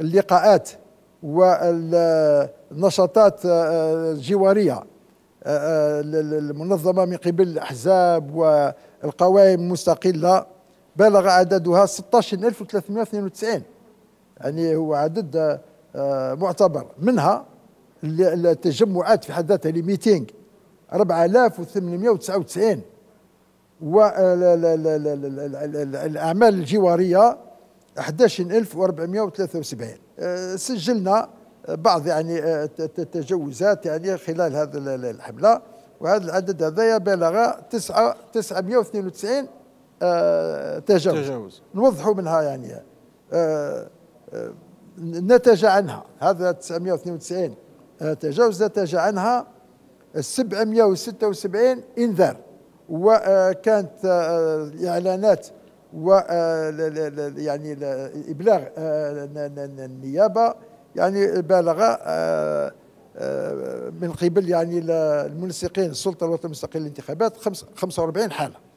اللقاءات والنشاطات الجوارية المنظمة من قبل الأحزاب والقوائم المستقلة بلغ عددها 16392 يعني هو عدد آه، معتبر منها التجمعات في حد ذاتها لي ميتينغ 4899 والاعمال الجواريه 11473 آه، سجلنا بعض يعني التجاوزات آه، يعني خلال هذه الحملة وهذا العدد هذايا بلغ 9 992 آه، تجاوز, تجاوز. نوضحوا منها يعني نتج عنها هذا 992 تجاوز نتج عنها 776 انذار وكانت الاعلانات و آه، يعني ابلاغ آه، النيابه يعني بالغ آه، من قبل يعني المنسقين السلطه الوطنيه المستقله للانتخابات 45 حاله